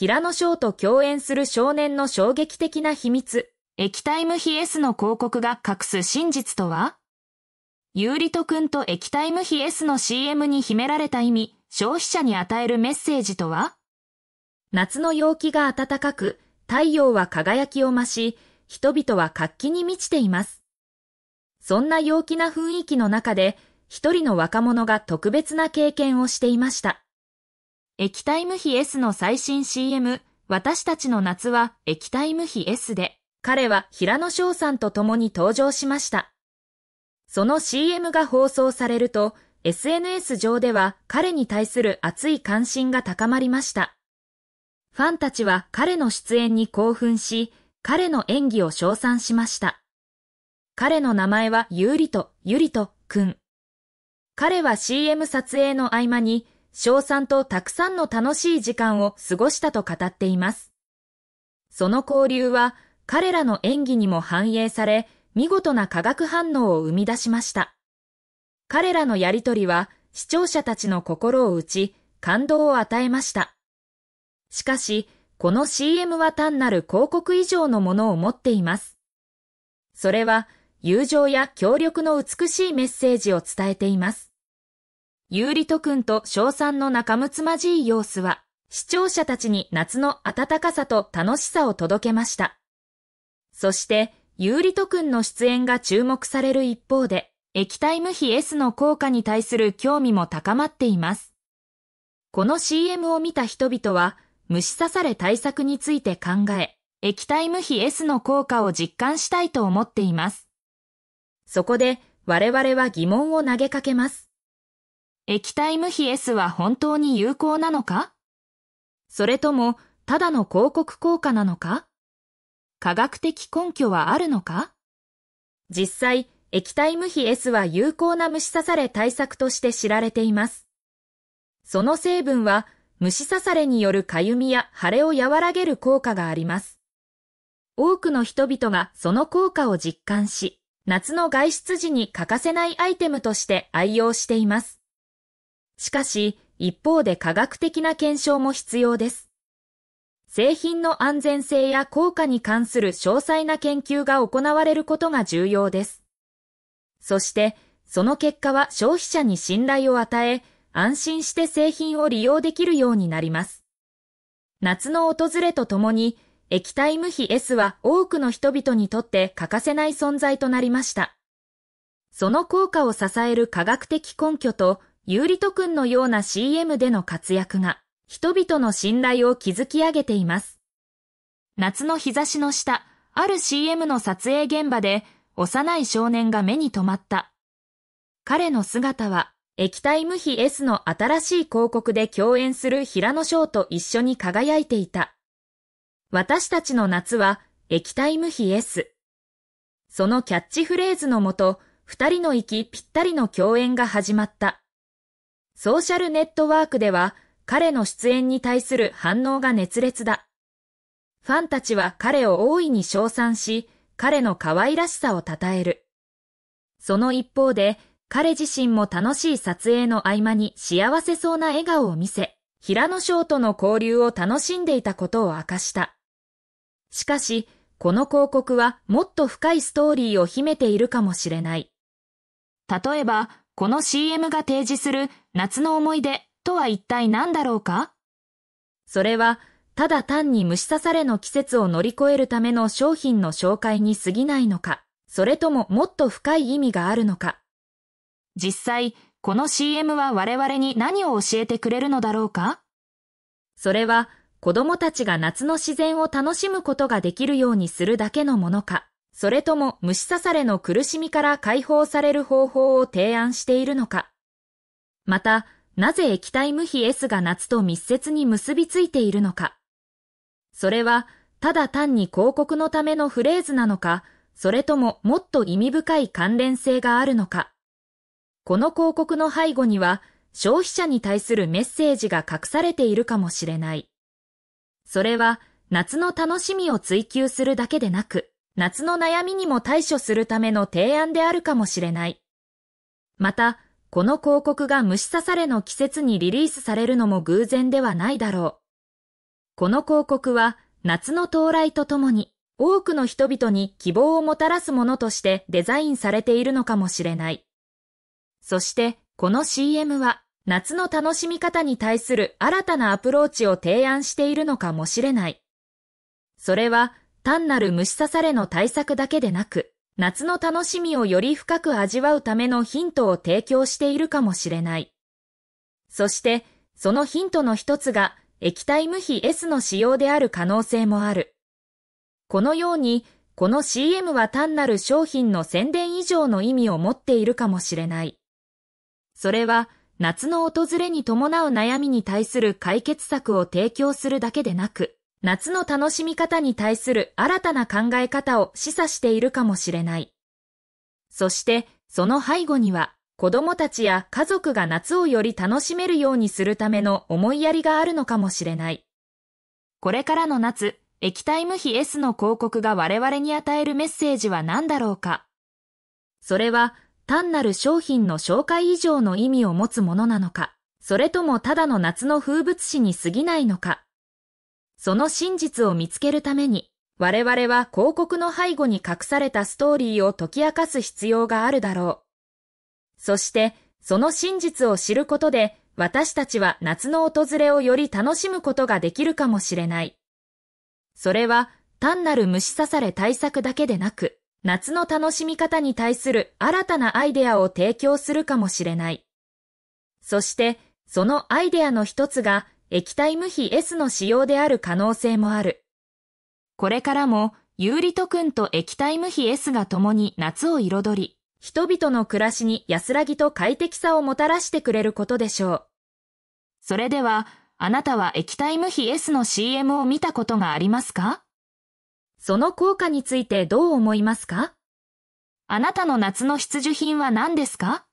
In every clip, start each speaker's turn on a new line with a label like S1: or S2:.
S1: 平野翔と共演する少年の衝撃的な秘密、液体無比 S の広告が隠す真実とはユーリト君と液体無比 S の CM に秘められた意味、消費者に与えるメッセージとは夏の陽気が暖かく、太陽は輝きを増し、人々は活気に満ちています。そんな陽気な雰囲気の中で、一人の若者が特別な経験をしていました。液体無比 S の最新 CM、私たちの夏は液体無比 S で、彼は平野翔さんと共に登場しました。その CM が放送されると、SNS 上では彼に対する熱い関心が高まりました。ファンたちは彼の出演に興奮し、彼の演技を称賛しました。彼の名前はゆうりと、ゆりと、くん。彼は CM 撮影の合間に、賞さんとたくさんの楽しい時間を過ごしたと語っています。その交流は彼らの演技にも反映され、見事な化学反応を生み出しました。彼らのやりとりは視聴者たちの心を打ち、感動を与えました。しかし、この CM は単なる広告以上のものを持っています。それは、友情や協力の美しいメッセージを伝えています。有利と君とさ賛の仲睦まじい様子は、視聴者たちに夏の暖かさと楽しさを届けました。そして、有利と君の出演が注目される一方で、液体無比 S の効果に対する興味も高まっています。この CM を見た人々は、虫刺され対策について考え、液体無比 S の効果を実感したいと思っています。そこで、我々は疑問を投げかけます。液体無比 S は本当に有効なのかそれとも、ただの広告効果なのか科学的根拠はあるのか実際、液体無比 S は有効な虫刺され対策として知られています。その成分は、虫刺されによるかゆみや腫れを和らげる効果があります。多くの人々がその効果を実感し、夏の外出時に欠かせないアイテムとして愛用しています。しかし、一方で科学的な検証も必要です。製品の安全性や効果に関する詳細な研究が行われることが重要です。そして、その結果は消費者に信頼を与え、安心して製品を利用できるようになります。夏の訪れとともに、液体無比 S は多くの人々にとって欠かせない存在となりました。その効果を支える科学的根拠と有とく君のような CM での活躍が、人々の信頼を築き上げています。夏の日差しの下、ある CM の撮影現場で、幼い少年が目に留まった。彼の姿は、液体無比 S の新しい広告で共演する平野翔と一緒に輝いていた。私たちの夏は液体無比 S。そのキャッチフレーズのもと、二人の息ぴったりの共演が始まった。ソーシャルネットワークでは彼の出演に対する反応が熱烈だ。ファンたちは彼を大いに称賛し、彼の可愛らしさを称える。その一方で、彼自身も楽しい撮影の合間に幸せそうな笑顔を見せ、平野翔との交流を楽しんでいたことを明かした。しかし、この広告はもっと深いストーリーを秘めているかもしれない。例えば、この CM が提示する夏の思い出とは一体何だろうかそれは、ただ単に虫刺されの季節を乗り越えるための商品の紹介に過ぎないのか、それとももっと深い意味があるのか。実際、この CM は我々に何を教えてくれるのだろうかそれは、子供たちが夏の自然を楽しむことができるようにするだけのものか、それとも虫刺されの苦しみから解放される方法を提案しているのか。また、なぜ液体無比 S が夏と密接に結びついているのか。それは、ただ単に広告のためのフレーズなのか、それとももっと意味深い関連性があるのか。この広告の背後には、消費者に対するメッセージが隠されているかもしれない。それは、夏の楽しみを追求するだけでなく、夏の悩みにも対処するための提案であるかもしれない。また、この広告が虫刺されの季節にリリースされるのも偶然ではないだろう。この広告は夏の到来とともに多くの人々に希望をもたらすものとしてデザインされているのかもしれない。そしてこの CM は夏の楽しみ方に対する新たなアプローチを提案しているのかもしれない。それは単なる虫刺されの対策だけでなく、夏の楽しみをより深く味わうためのヒントを提供しているかもしれない。そして、そのヒントの一つが液体無比 S の使用である可能性もある。このように、この CM は単なる商品の宣伝以上の意味を持っているかもしれない。それは、夏の訪れに伴う悩みに対する解決策を提供するだけでなく、夏の楽しみ方に対する新たな考え方を示唆しているかもしれない。そして、その背後には、子供たちや家族が夏をより楽しめるようにするための思いやりがあるのかもしれない。これからの夏、液体無比 S の広告が我々に与えるメッセージは何だろうかそれは単なる商品の紹介以上の意味を持つものなのかそれともただの夏の風物詩に過ぎないのかその真実を見つけるために、我々は広告の背後に隠されたストーリーを解き明かす必要があるだろう。そして、その真実を知ることで、私たちは夏の訪れをより楽しむことができるかもしれない。それは単なる虫刺され対策だけでなく、夏の楽しみ方に対する新たなアイデアを提供するかもしれない。そして、そのアイデアの一つが液体無比 S の使用である可能性もある。これからも、ユーリト君と液体無比 S が共に夏を彩り、人々の暮らしに安らぎと快適さをもたらしてくれることでしょう。それでは、あなたは液体無比 S の CM を見たことがありますかその効果についてどう思いますかあなたの夏の必需品は何ですか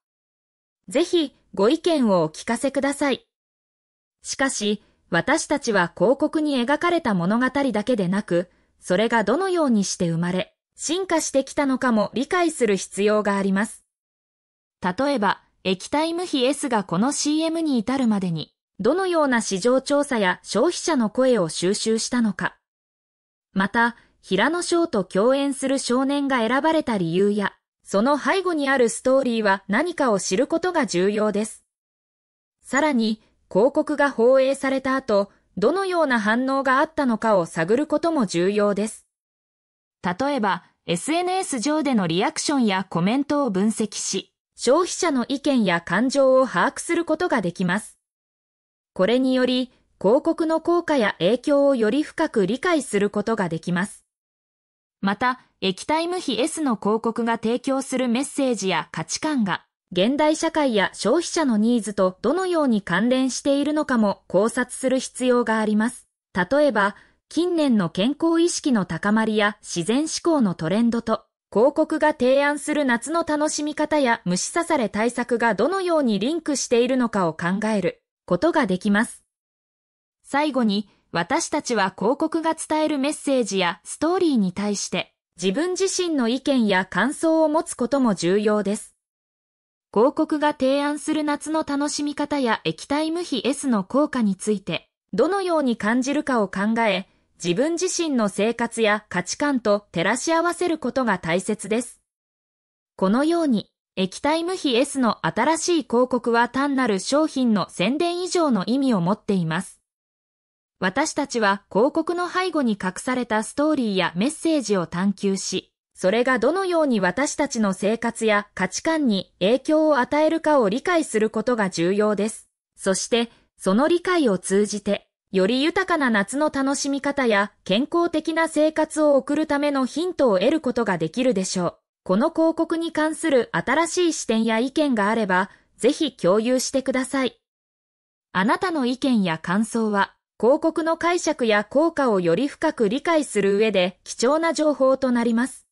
S1: ぜひご意見をお聞かせください。しかし、私たちは広告に描かれた物語だけでなく、それがどのようにして生まれ、進化してきたのかも理解する必要があります。例えば、液体無比 S がこの CM に至るまでに、どのような市場調査や消費者の声を収集したのか。また、平野翔と共演する少年が選ばれた理由や、その背後にあるストーリーは何かを知ることが重要です。さらに、広告が放映された後、どのような反応があったのかを探ることも重要です。例えば、SNS 上でのリアクションやコメントを分析し、消費者の意見や感情を把握することができます。これにより、広告の効果や影響をより深く理解することができます。また、液体無比 S の広告が提供するメッセージや価値観が、現代社会や消費者のニーズとどのように関連しているのかも考察する必要があります。例えば、近年の健康意識の高まりや自然志向のトレンドと、広告が提案する夏の楽しみ方や虫刺され対策がどのようにリンクしているのかを考えることができます。最後に、私たちは広告が伝えるメッセージやストーリーに対して、自分自身の意見や感想を持つことも重要です。広告が提案する夏の楽しみ方や液体無比 S の効果について、どのように感じるかを考え、自分自身の生活や価値観と照らし合わせることが大切です。このように、液体無比 S の新しい広告は単なる商品の宣伝以上の意味を持っています。私たちは広告の背後に隠されたストーリーやメッセージを探求し、それがどのように私たちの生活や価値観に影響を与えるかを理解することが重要です。そして、その理解を通じて、より豊かな夏の楽しみ方や健康的な生活を送るためのヒントを得ることができるでしょう。この広告に関する新しい視点や意見があれば、ぜひ共有してください。あなたの意見や感想は、広告の解釈や効果をより深く理解する上で貴重な情報となります。